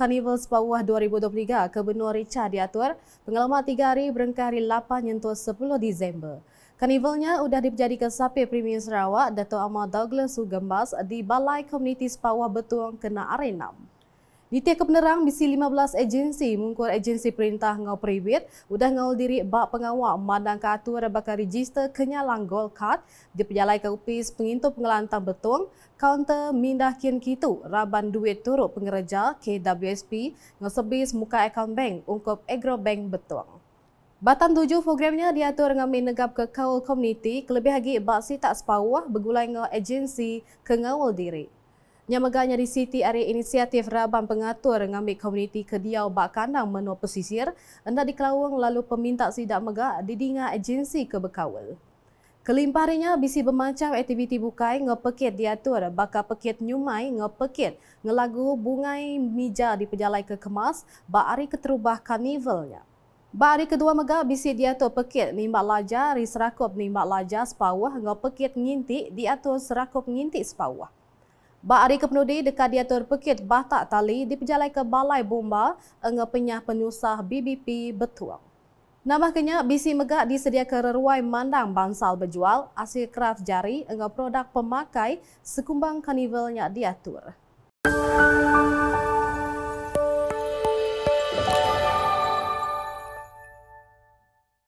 Carnival Sepawah 2023, Kebenur Richard diatur pengalaman 3 hari berengkah hari 8 nyentuh 10 Disember. Karnivalnya sudah dijadikan sapi premium Sarawak, Dato' Amal Douglas Sugambas di Balai Komuniti Sepawah Betuang Kena Arenam. Di Tiakap Nerang, misi 15 agensi mengukur agensi perintah ngau privit, udah ngau diri bak pengawak mandang katur bakal register kenyalang gold card di penyalai ke upis pengintu pengelantang betung, kaunter mindah kian kitu raban duit turut pengereja KWSP ngau sebis muka account bank ungkup agro bank betung. Batan tujuh programnya diatur dengan menegap ke kaul komuniti, kelebih lagi baksi tak sepawah bergulai ngau agensi kengawal diri. Yang di City Area Inisiatif Raban Pengatur mengambil komuniti Kediau Bakandang Menua Pesisir hendak dikelawang lalu peminta sidak megah didingar agensi kebekawal. Kelimparinya bisi bermacam aktiviti bukai ngepekit diatur bakal pekit nyumai ngepekit ngelagu bungai mija di pejalai ke kemas baari keterubah karnivalnya. Bari kedua mega bisi diatur pekit nimbak laja riserakup nimbak lajar sepawah ngepekit ngintik diatur serakup ngintik sepawah. Bakari Kepenudi dekat dia terpekit batak tali di pejalai ke Balai Bomba enge penyah penyusah BBP Betuang. Namanya bisi megak disedia ke reruai mandang bansal berjual, asil kraft jari enge produk pemakai sekumbang karnival nyak diatur. Musik